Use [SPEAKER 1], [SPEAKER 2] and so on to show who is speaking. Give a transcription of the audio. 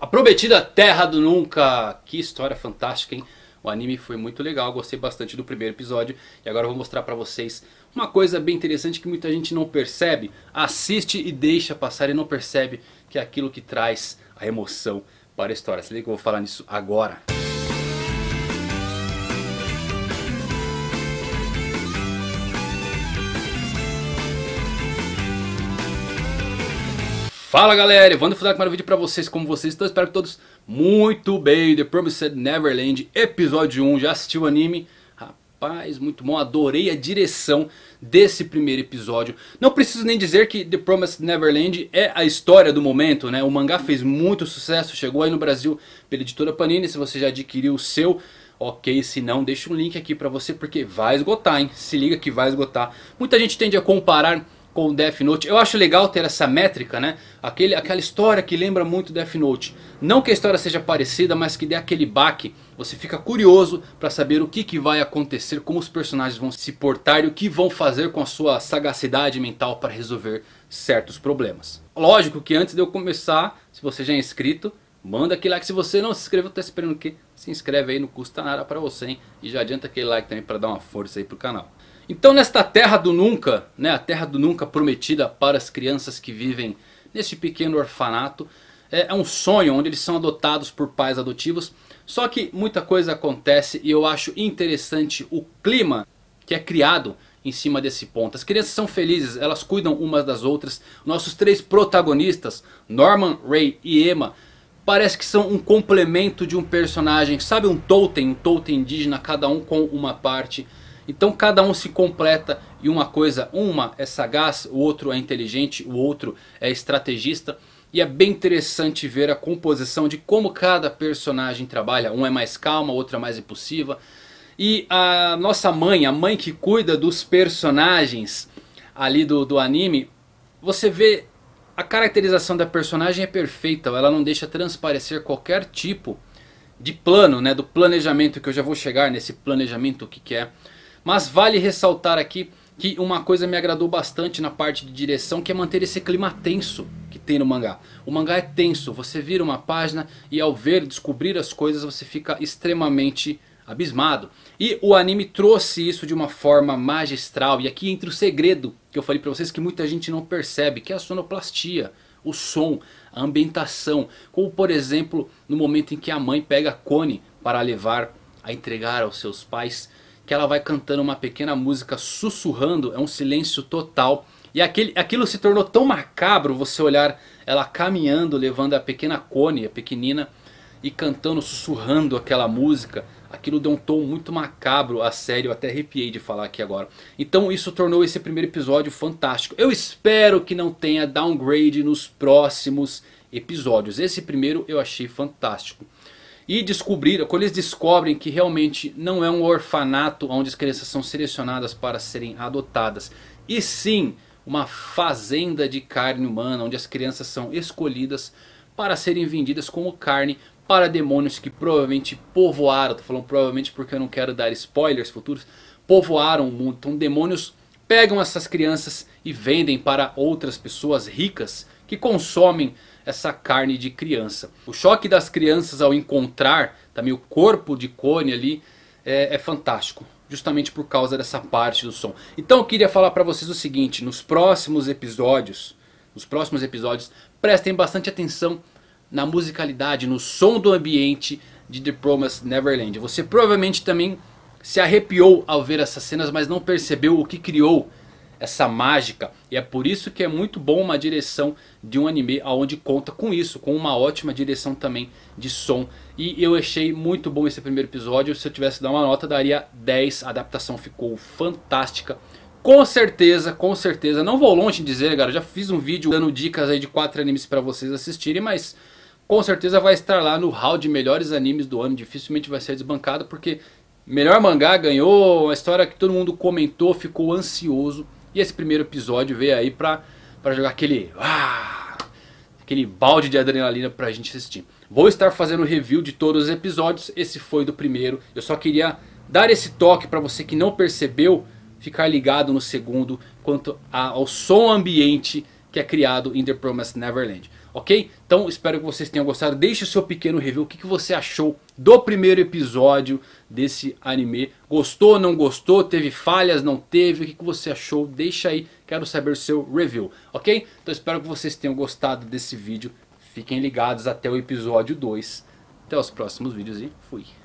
[SPEAKER 1] A Prometida Terra do Nunca. Que história fantástica, hein? O anime foi muito legal, gostei bastante do primeiro episódio. E agora eu vou mostrar pra vocês uma coisa bem interessante que muita gente não percebe. Assiste e deixa passar e não percebe que é aquilo que traz a emoção para a história. Se liga que eu vou falar nisso agora. Fala galera, Evandro Fuzak, mais um vídeo pra vocês, como vocês estão, espero que todos muito bem The Promised Neverland, episódio 1, já assistiu o anime? Rapaz, muito bom, adorei a direção desse primeiro episódio Não preciso nem dizer que The Promised Neverland é a história do momento, né? O mangá fez muito sucesso, chegou aí no Brasil pela editora Panini, se você já adquiriu o seu Ok, se não, deixa um link aqui pra você porque vai esgotar, hein? Se liga que vai esgotar. Muita gente tende a comparar com o Death Note. Eu acho legal ter essa métrica, né? Aquele, aquela história que lembra muito Death Note. Não que a história seja parecida, mas que dê aquele baque. Você fica curioso para saber o que, que vai acontecer, como os personagens vão se portar e o que vão fazer com a sua sagacidade mental para resolver certos problemas. Lógico que antes de eu começar, se você já é inscrito, manda aquele like. Se você não se inscreveu, tá esperando o quê? se inscreve aí, não custa nada para você, hein? E já adianta aquele like também para dar uma força aí pro canal. Então nesta terra do nunca, né, a terra do nunca prometida para as crianças que vivem neste pequeno orfanato, é, é um sonho onde eles são adotados por pais adotivos, só que muita coisa acontece e eu acho interessante o clima que é criado em cima desse ponto. As crianças são felizes, elas cuidam umas das outras. Nossos três protagonistas, Norman, Ray e Emma, parece que são um complemento de um personagem, sabe um totem, um totem indígena, cada um com uma parte. Então cada um se completa e uma coisa, uma é sagaz, o outro é inteligente, o outro é estrategista. E é bem interessante ver a composição de como cada personagem trabalha. Um é mais calma, outro é mais impulsiva. E a nossa mãe, a mãe que cuida dos personagens ali do, do anime, você vê a caracterização da personagem é perfeita, ela não deixa transparecer qualquer tipo de plano, né, do planejamento que eu já vou chegar nesse planejamento o que, que é. Mas vale ressaltar aqui que uma coisa me agradou bastante na parte de direção que é manter esse clima tenso que tem no mangá. O mangá é tenso, você vira uma página e ao ver, descobrir as coisas você fica extremamente abismado. E o anime trouxe isso de uma forma magistral. E aqui entra o segredo que eu falei pra vocês que muita gente não percebe. Que é a sonoplastia, o som, a ambientação. Como por exemplo, no momento em que a mãe pega a Connie para levar a entregar aos seus pais. Que ela vai cantando uma pequena música sussurrando. É um silêncio total. E aquele, aquilo se tornou tão macabro você olhar ela caminhando, levando a pequena Connie, a pequenina, e cantando, sussurrando aquela música. Aquilo deu um tom muito macabro a sério, até arrepiei de falar aqui agora. Então isso tornou esse primeiro episódio fantástico. Eu espero que não tenha downgrade nos próximos episódios. Esse primeiro eu achei fantástico. E descobrir, quando eles descobrem que realmente não é um orfanato onde as crianças são selecionadas para serem adotadas. E sim, uma fazenda de carne humana onde as crianças são escolhidas para serem vendidas como carne para demônios que provavelmente povoaram, tô falando provavelmente porque eu não quero dar spoilers futuros, povoaram o mundo. Então demônios pegam essas crianças e vendem para outras pessoas ricas que consomem essa carne de criança. O choque das crianças ao encontrar também o corpo de Cone ali é, é fantástico. Justamente por causa dessa parte do som. Então eu queria falar para vocês o seguinte. Nos próximos episódios. Nos próximos episódios prestem bastante atenção na musicalidade, no som do ambiente de The Promised Neverland. Você provavelmente também se arrepiou ao ver essas cenas, mas não percebeu o que criou essa mágica. E é por isso que é muito bom uma direção de um anime aonde conta com isso. Com uma ótima direção também de som. E eu achei muito bom esse primeiro episódio. Se eu tivesse dado dar uma nota, daria 10. A adaptação ficou fantástica com certeza, com certeza, não vou longe em dizer, cara, já fiz um vídeo dando dicas aí de quatro animes para vocês assistirem, mas com certeza vai estar lá no hall de melhores animes do ano, dificilmente vai ser desbancado, porque melhor mangá ganhou, uma história que todo mundo comentou, ficou ansioso, e esse primeiro episódio veio aí pra, pra jogar aquele... Ah, aquele balde de adrenalina pra gente assistir. Vou estar fazendo review de todos os episódios, esse foi do primeiro, eu só queria dar esse toque pra você que não percebeu ficar ligado no segundo quanto ao som ambiente que é criado em The Promised Neverland. Ok? Então espero que vocês tenham gostado. Deixe o seu pequeno review. O que, que você achou do primeiro episódio desse anime? Gostou, não gostou? Teve falhas, não teve? O que, que você achou? Deixa aí. Quero saber o seu review. Ok? Então espero que vocês tenham gostado desse vídeo. Fiquem ligados até o episódio 2. Até os próximos vídeos e fui.